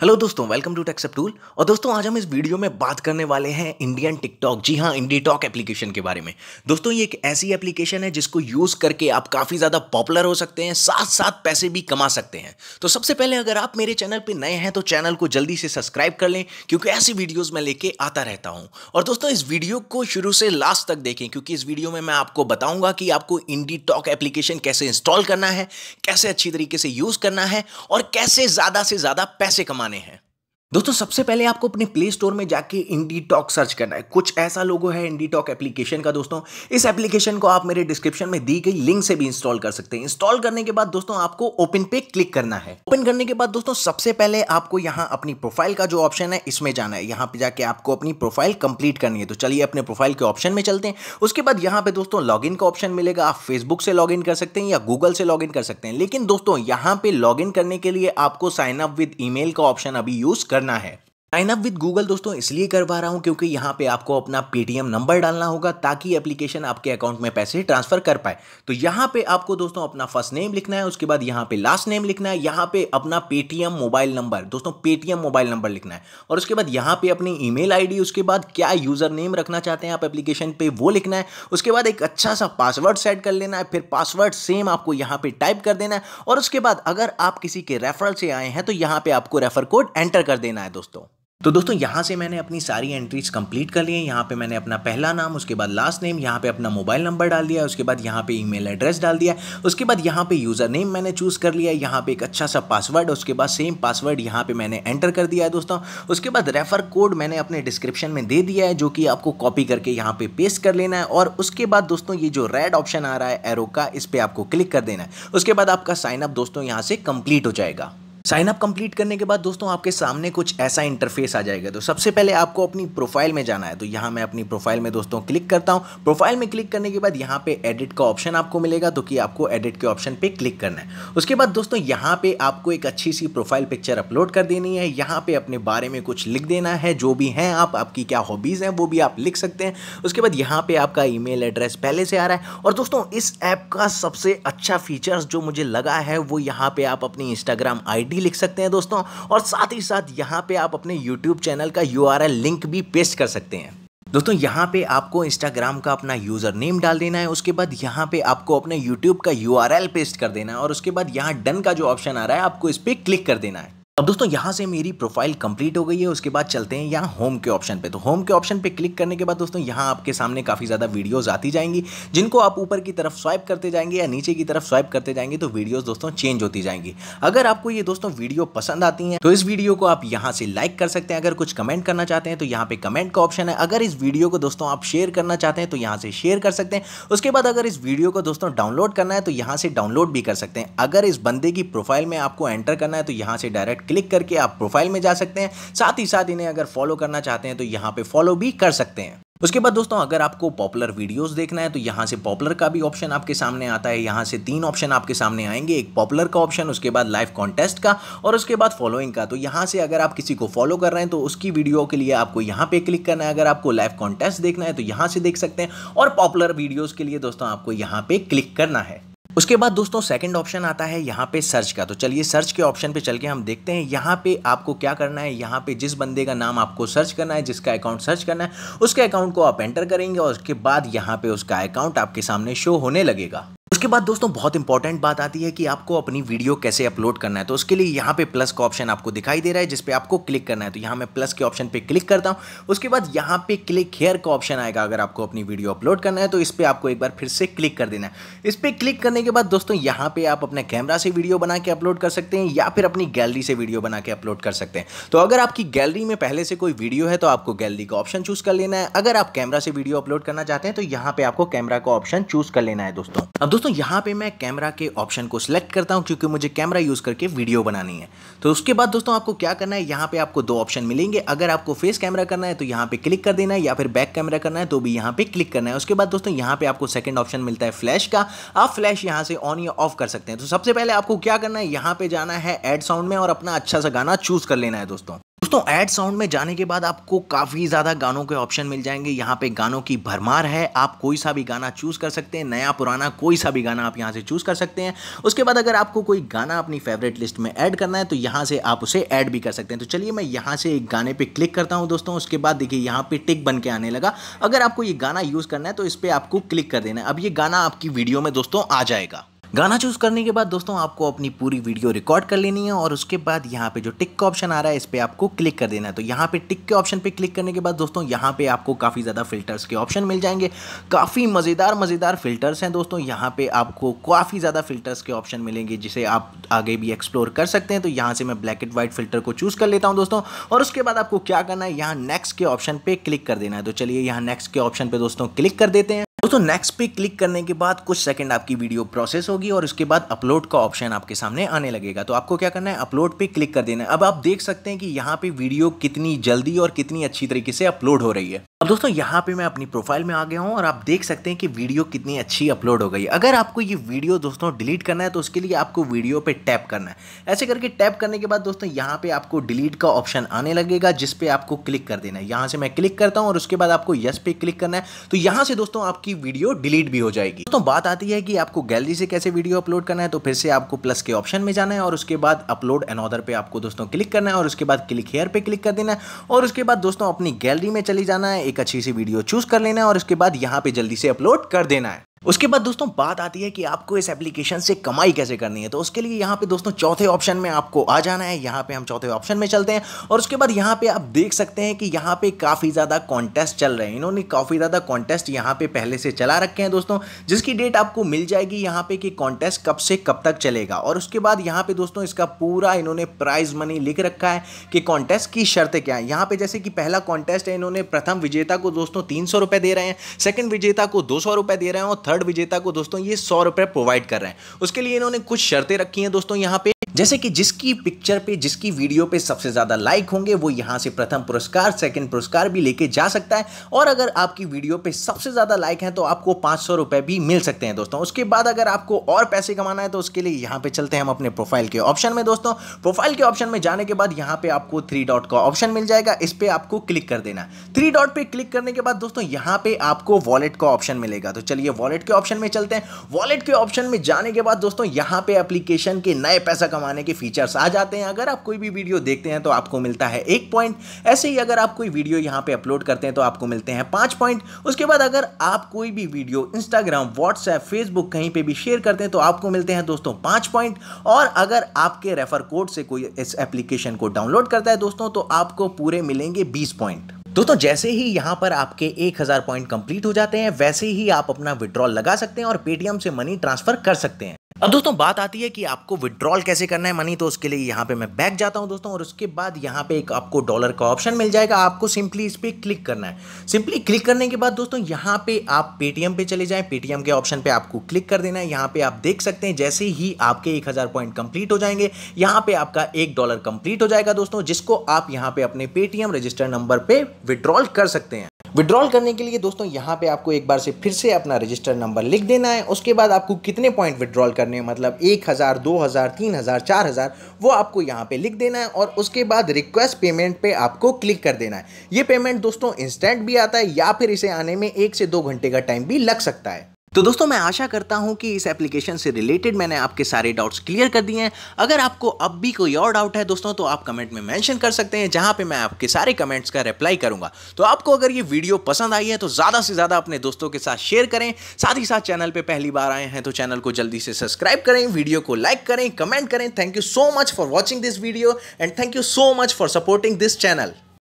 hello दोस्तों welcome to टेक्सअप tool और दोस्तों आज हम इस वीडियो में बात करने वाले हैं इंडियन टिकटॉक जी हाँ इंडी टॉक एप्लीकेशन के बारे में दोस्तों ये एक ऐसी एप्लीकेशन है जिसको यूज़ करके आप काफ़ी ज़्यादा पॉपुलर हो सकते हैं साथ साथ पैसे भी कमा सकते हैं तो सबसे पहले अगर आप मेरे चैनल पर नए हैं तो चैनल को जल्दी से सब्सक्राइब कर लें क्योंकि ऐसी वीडियोज़ मैं लेके आता रहता हूँ और दोस्तों इस वीडियो को शुरू से लास्ट तक देखें क्योंकि इस वीडियो में मैं आपको बताऊँगा कि आपको इंडी टॉक एप्लीकेशन कैसे इंस्टॉल करना है कैसे अच्छी तरीके से यूज़ करना है और कैसे ज़्यादा से ज़्यादा पैसे कमा माने हैं दोस्तों सबसे पहले आपको अपने प्ले स्टोर में जाके इंडी टॉक सर्च करना है कुछ ऐसा लोगो है इंडी टॉक एप्लीकेशन का दोस्तों इस एप्लीकेशन को आप मेरे डिस्क्रिप्शन में दी गई लिंक से भी इंस्टॉल कर सकते हैं इंस्टॉल करने के बाद दोस्तों आपको ओपन पे क्लिक करना है ओपन करने के बाद दोस्तों सबसे पहले आपको यहाँ अपनी प्रोफाइल का जो ऑप्शन है इसमें जाना है यहाँ पे जाके आपको अपनी प्रोफाइल कंप्लीट करनी है तो चलिए अपने प्रोफाइल के ऑप्शन में चलते हैं उसके बाद यहाँ पे दोस्तों लॉग का ऑप्शन मिलेगा आप फेसबुक से इन कर सकते हैं या गूगल से इन कर सकते हैं लेकिन दोस्तों यहाँ पे इन करने के लिए आपको साइन अप विद ई का ऑप्शन अभी यूज करना करना है साइन अप विद गूगल दोस्तों इसलिए कर पा रहा हूँ क्योंकि यहाँ पे आपको अपना पेटीएम नंबर डालना होगा ताकि एप्लीकेशन आपके अकाउंट में पैसे ट्रांसफर कर पाए तो यहाँ पे आपको दोस्तों अपना फर्स्ट नेम लिखना है उसके बाद यहाँ पे लास्ट नेम लिखना है यहाँ पे अपना पेटीएम मोबाइल नंबर दोस्तों पेटीएम मोबाइल नंबर लिखना है और उसके बाद यहाँ पे अपनी ई मेल उसके बाद क्या यूजर नेम रखना चाहते हैं आप एप्लीकेशन पे वो लिखना है उसके बाद एक अच्छा सा पासवर्ड सेट कर लेना है फिर पासवर्ड सेम आपको यहाँ पे टाइप कर देना है और उसके बाद अगर आप किसी के रेफरल से आए हैं तो यहाँ पे आपको रेफर कोड एंटर कर देना है दोस्तों तो दोस्तों यहाँ से मैंने अपनी सारी एंट्रीज कंप्लीट कर ली है यहाँ पे मैंने अपना पहला नाम उसके बाद लास्ट नेम यहाँ पे अपना मोबाइल नंबर डाल दिया उसके बाद यहाँ पे ईमेल एड्रेस डाल दिया उसके बाद यहाँ पे यूज़र नेम मैंने चूज़ कर लिया यहाँ पे एक अच्छा सा पासवर्ड उसके बाद सेम पासवर्ड यहाँ पर मैंने एंटर कर दिया है दोस्तों उसके बाद रेफर कोड मैंने अपने डिस्क्रिप्शन में दे दिया है जो कि आपको कॉपी करके यहाँ पर पेस्ट कर लेना है और उसके बाद दोस्तों ये जो रेड ऑप्शन आ रहा है एरो का इस पर आपको क्लिक कर देना है उसके बाद आपका साइनअप दोस्तों यहाँ से कम्प्लीट हो जाएगा साइन अप कंप्लीट करने के बाद दोस्तों आपके सामने कुछ ऐसा इंटरफेस आ जाएगा तो सबसे पहले आपको अपनी प्रोफाइल में जाना है तो यहाँ मैं अपनी प्रोफाइल में दोस्तों क्लिक करता हूँ प्रोफाइल में क्लिक करने के बाद यहाँ पे एडिट का ऑप्शन आपको मिलेगा तो कि आपको एडिट के ऑप्शन पे क्लिक करना है उसके बाद दोस्तों यहाँ पे आपको एक अच्छी सी प्रोफाइल पिक्चर अपलोड कर देनी है यहाँ पे अपने बारे में कुछ लिख देना है जो भी हैं आप आपकी क्या हॉबीज़ हैं वो भी आप लिख सकते हैं उसके बाद यहाँ पे आपका ई एड्रेस पहले से आ रहा है और दोस्तों इस ऐप का सबसे अच्छा फीचर्स जो मुझे लगा है वो यहाँ पे आप अपनी इंस्टाग्राम आई भी लिख सकते हैं दोस्तों और साथ ही साथ यहाँ पे आप अपने यूट्यूब चैनल का यू लिंक भी पेस्ट कर सकते हैं दोस्तों यहाँ पे आपको इंस्टाग्राम का अपना यूज़र नेम डाल देना है उसके बाद यहाँ पे आपको अपने यूट्यूब का यू पेस्ट कर देना है और उसके बाद यहाँ डन का जो ऑप्शन आ रहा है आपको इस पर क्लिक कर देना है अब दोस्तों यहाँ से मेरी प्रोफाइल कंप्लीट हो गई है उसके बाद चलते हैं यहाँ होम के ऑप्शन पे तो होम के ऑप्शन पे क्लिक करने के बाद दोस्तों यहाँ आपके सामने काफ़ी ज़्यादा वीडियोस आती जाएंगी जिनको आप ऊपर की तरफ स्वाइप करते जाएंगे या नीचे की तरफ स्वाइप करते जाएंगे तो वीडियोस दोस्तों चेंज होती जाएंगी अगर आपको ये दोस्तों वीडियो पसंद आती हैं तो इस वीडियो को आप यहाँ से लाइक कर सकते हैं अगर कुछ कमेंट करना चाहते हैं तो यहाँ पर कमेंट का ऑप्शन है अगर इस वीडियो को दोस्तों आप शेयर करना चाहते हैं तो यहाँ से शेयर कर सकते हैं उसके बाद अगर इस वीडियो को दोस्तों डाउनलोड करना है तो यहाँ से डाउनलोड भी कर सकते हैं अगर इस बंदे की प्रोफाइल में आपको एंटर करना है तो यहाँ से डायरेक्ट क्लिक करके आप प्रोफाइल में जा सकते हैं साथ ही साथ इन्हें अगर फॉलो करना चाहते हैं तो यहाँ पे फॉलो भी कर सकते हैं उसके बाद दोस्तों अगर आपको पॉपुलर वीडियोस देखना है तो यहाँ से पॉपुलर का भी ऑप्शन आपके सामने आता है यहाँ से तीन ऑप्शन आपके सामने आएंगे एक पॉपुलर का ऑप्शन उसके बाद लाइव कॉन्टेस्ट का और उसके बाद फॉलोइंग का तो यहाँ से अगर आप किसी को फॉलो कर रहे हैं तो उसकी वीडियो के लिए आपको यहाँ पे क्लिक करना है अगर आपको लाइव कॉन्टेस्ट देखना है तो यहाँ से देख सकते हैं और पॉपुलर वीडियोज़ के लिए दोस्तों आपको यहाँ पे क्लिक करना है उसके बाद दोस्तों सेकंड ऑप्शन आता है यहाँ पे सर्च का तो चलिए सर्च के ऑप्शन पे चल के हम देखते हैं यहाँ पे आपको क्या करना है यहाँ पे जिस बंदे का नाम आपको सर्च करना है जिसका अकाउंट सर्च करना है उसके अकाउंट को आप एंटर करेंगे और उसके बाद यहाँ पे उसका अकाउंट आपके सामने शो होने लगेगा उसके बाद दोस्तों बहुत इंपॉर्टेंट बात आती है कि आपको अपनी वीडियो कैसे अपलोड करना है तो उसके लिए यहाँ पे प्लस का ऑप्शन आपको दिखाई दे रहा है जिसपे आपको क्लिक करना है तो यहाँ मैं प्लस के ऑप्शन पे क्लिक करता हूँ उसके बाद यहाँ पे क्लिक हेयर का ऑप्शन आएगा अगर आपको अपनी वीडियो अपलोड करना है तो इस पर आपको एक बार फिर से क्लिक कर देना है इस पर क्लिक करने के बाद दोस्तों यहाँ पे आप अपने कैमरा से वीडियो बना के अपलोड कर सकते हैं या फिर अपनी गैलरी से वीडियो बना के अपलोड कर सकते हैं तो अगर आपकी गैलरी में पहले से कोई वीडियो है तो आपको गैलरी का ऑप्शन चूज कर लेना है अगर आप कैमरा से वीडियो अपलोड करना चाहते हैं तो यहाँ पे आपको कैमरा का ऑप्शन चूज कर लेना है दोस्तों अब दोस्तों यहाँ पे मैं कैमरा के ऑप्शन को सिलेक्ट करता हूँ क्योंकि मुझे कैमरा यूज़ करके वीडियो बनानी है तो उसके बाद दोस्तों आपको क्या करना है यहाँ पे आपको दो ऑप्शन मिलेंगे अगर आपको फेस कैमरा करना है तो यहाँ पे क्लिक कर देना है या फिर बैक कैमरा करना है तो भी यहाँ पे क्लिक करना है उसके बाद दोस्तों यहाँ पे आपको सेकंड ऑप्शन मिलता है फ्लैश का आप फ्लैश यहाँ से ऑन या ऑफ कर सकते हैं तो सबसे पहले आपको क्या करना है यहाँ पे जाना है एड साउंड में और अपना अच्छा सा गाना चूज कर लेना है दोस्तों दोस्तों एड साउंड में जाने के बाद आपको काफ़ी ज़्यादा गानों के ऑप्शन मिल जाएंगे यहाँ पे गानों की भरमार है आप कोई सा भी गाना चूज़ कर सकते हैं नया पुराना कोई सा भी गाना आप यहाँ से चूज़ कर सकते हैं उसके बाद अगर आपको कोई गाना अपनी फेवरेट लिस्ट में ऐड करना है तो यहाँ से आप उसे ऐड भी कर सकते हैं तो चलिए मैं यहाँ से एक गाने पर क्लिक करता हूँ दोस्तों उसके बाद देखिए यहाँ पर टिक बन के आने लगा अगर आपको ये गाना यूज़ करना है तो इस पर आपको क्लिक कर देना है अब ये गाना आपकी वीडियो में दोस्तों आ जाएगा गाना चूज करने के बाद दोस्तों आपको अपनी पूरी वीडियो रिकॉर्ड कर लेनी है और उसके बाद यहाँ पे जो टिक का ऑप्शन आ रहा है इस पर आपको क्लिक कर देना है तो यहाँ पे टिक के ऑप्शन पे क्लिक करने के बाद दोस्तों यहाँ पे आपको काफ़ी ज़्यादा फिल्टर्स के ऑप्शन मिल जाएंगे काफ़ी मज़ेदार मज़ेदार फिल्टर्स हैं दोस्तों यहाँ पे आपको काफ़ी ज़्यादा फिल्टर्स के ऑप्शन मिलेंगे जिसे आप आगे भी एक्सप्लोर कर सकते हैं तो यहाँ से मैं ब्लैक एंड व्हाइट फिल्टर को चूज़ कर लेता हूँ दोस्तों और उसके बाद आपको क्या करना है यहाँ नेक्स्ट के ऑप्शन पर क्लिक कर देना है तो चलिए यहाँ नेक्स्ट के ऑप्शन पर दोस्तों क्लिक कर देते हैं दोस्तों नेक्स्ट पे क्लिक करने के बाद कुछ सेकंड आपकी वीडियो प्रोसेस होगी और उसके बाद अपलोड का ऑप्शन आपके सामने आने लगेगा तो आपको क्या करना है अपलोड पे क्लिक कर देना है अब आप देख सकते हैं कि यहाँ पे वीडियो कितनी जल्दी और कितनी अच्छी तरीके से अपलोड हो रही है अब दोस्तों यहाँ पे मैं अपनी प्रोफाइल में आ गया हूँ और आप देख सकते हैं कि वीडियो कितनी अच्छी अपलोड हो गई अगर आपको ये वीडियो दोस्तों डिलीट करना है तो उसके लिए आपको वीडियो पे टैप करना है ऐसे करके टैप करने के बाद दोस्तों यहाँ पे आपको डिलीट का ऑप्शन आने लगेगा जिस पे आपको क्लिक कर देना है यहाँ से मैं क्लिक करता हूँ और उसके बाद आपको यस पे क्लिक करना है तो यहाँ से दोस्तों आपकी वीडियो डिलीट भी हो जाएगी दोस्तों बात आती है कि आपको गैलरी से कैसे वीडियो अपलोड करना है तो फिर से आपको प्लस के ऑप्शन में जाना है और उसके बाद अपलोड एनऑदर पे आपको दोस्तों क्लिक करना है और उसके बाद क्लिक हेयर पे क्लिक कर देना है और उसके बाद दोस्तों अपनी गैलरी में चली जाना है एक अच्छी सी वीडियो चूज कर लेना है और उसके बाद यहाँ पे जल्दी से अपलोड कर देना है उसके बाद दोस्तों बात आती है कि आपको इस एप्लीकेशन से कमाई कैसे करनी है तो उसके लिए यहाँ पे दोस्तों चौथे ऑप्शन में आपको आ जाना है यहाँ पे हम चौथे ऑप्शन में चलते हैं और उसके बाद यहाँ पे आप देख सकते हैं कि यहाँ पे काफ़ी ज़्यादा कॉन्टेस्ट चल रहे हैं इन्होंने काफ़ी ज़्यादा कॉन्टेस्ट यहाँ पे पहले से चला रखे हैं दोस्तों जिसकी डेट आपको मिल जाएगी यहाँ पे कि कॉन्टेस्ट कब से कब तक चलेगा और उसके बाद यहाँ पर दोस्तों इसका पूरा इन्होंने प्राइज मनी लिख रखा है कि कॉन्टेस्ट की शर्तें क्या है यहाँ पर जैसे कि पहला कॉन्टेस्ट है इन्होंने प्रथम विजेता को दोस्तों तीन दे रहे हैं सेकेंड विजेता को दो दे रहे हैं और थर्ड थर्ड विजेता को दोस्तों ये सौ रुपये प्रोवाइड कर रहे हैं उसके लिए इन्होंने कुछ शर्तें रखी हैं दोस्तों यहाँ पे जैसे कि जिसकी पिक्चर पे जिसकी वीडियो पे सबसे ज़्यादा लाइक होंगे वो यहाँ से प्रथम पुरस्कार सेकंड पुरस्कार भी लेके जा सकता है और अगर आपकी वीडियो पे सबसे ज़्यादा लाइक है तो आपको पाँच सौ रुपये भी मिल सकते हैं दोस्तों उसके बाद अगर आपको और पैसे कमाना है तो उसके लिए यहाँ पे चलते हैं हम अपने प्रोफाइल के ऑप्शन में दोस्तों प्रोफाइल के ऑप्शन में जाने के बाद यहाँ पे आपको थ्री डॉट का ऑप्शन मिल जाएगा इस पर आपको क्लिक कर देना थ्री डॉट पर क्लिक करने के बाद दोस्तों यहाँ पे आपको वॉलेट का ऑप्शन मिलेगा तो चलिए वॉलेट के ऑप्शन में चलते हैं वॉलेट के ऑप्शन में जाने के बाद दोस्तों यहाँ पे एप्लीकेशन के नए पैसा कमा कमाने के फीचर्स आ जाते हैं अगर आप कोई भी वीडियो देखते हैं तो आपको मिलता है एक पॉइंट ऐसे ही अगर आप कोई वीडियो यहाँ पे अपलोड करते हैं तो आपको मिलते हैं पाँच पॉइंट उसके बाद अगर आप कोई भी वीडियो इंस्टाग्राम व्हाट्सएप फेसबुक कहीं पर भी शेयर करते हैं तो आपको मिलते हैं दोस्तों पाँच पॉइंट और अगर आपके रेफर कोड से कोई इस एप्लीकेशन को डाउनलोड करता है दोस्तों तो आपको पूरे मिलेंगे बीस पॉइंट दोस्तों जैसे ही यहाँ पर आपके 1000 पॉइंट कंप्लीट हो जाते हैं वैसे ही आप अपना विड्रॉल लगा सकते हैं और पेटीएम से मनी ट्रांसफर कर सकते हैं अब दोस्तों बात आती है कि आपको विड्रॉल कैसे करना है मनी तो उसके लिए यहाँ पे मैं बैक जाता हूँ दोस्तों और उसके बाद यहाँ पे एक आपको डॉलर का ऑप्शन मिल जाएगा आपको सिंपली इस पर क्लिक करना है सिंपली क्लिक करने के बाद दोस्तों यहाँ पे आप पेटीएम पे चले जाएं पेटीएम के ऑप्शन पे आपको क्लिक कर देना है यहाँ पे आप देख सकते हैं जैसे ही आपके एक पॉइंट कंप्लीट हो जाएंगे यहाँ पे आपका एक डॉलर कंप्लीट हो जाएगा दोस्तों जिसको आप यहाँ पे अपने पेटीएम रजिस्टर नंबर पर विड्रॉल कर सकते हैं विड्रॉल करने के लिए दोस्तों यहाँ पे आपको एक बार से फिर से अपना रजिस्टर नंबर लिख देना है उसके बाद आपको कितने पॉइंट विड्रॉल करने हैं मतलब एक हज़ार दो हज़ार तीन हज़ार चार हज़ार वो आपको यहाँ पे लिख देना है और उसके बाद रिक्वेस्ट पेमेंट पे आपको क्लिक कर देना है ये पेमेंट दोस्तों इंस्टेंट भी आता है या फिर इसे आने में एक से दो घंटे का टाइम भी लग सकता है तो दोस्तों मैं आशा करता हूँ कि इस एप्लीकेशन से रिलेटेड मैंने आपके सारे डाउट्स क्लियर कर दिए हैं अगर आपको अब भी कोई और डाउट है दोस्तों तो आप कमेंट में मैंशन कर सकते हैं जहाँ पर मैं आपके सारे कमेंट्स का रिप्लाई करूँगा तो आपको अगर ये वीडियो पसंद आई है तो ज़्यादा से ज़्यादा अपने दोस्तों के साथ शेयर करें साथ ही साथ चैनल पर पहली बार आए हैं तो चैनल को जल्दी से सब्सक्राइब करें वीडियो को लाइक करें कमेंट करें thank you so much for watching this video and thank you so much for supporting this channel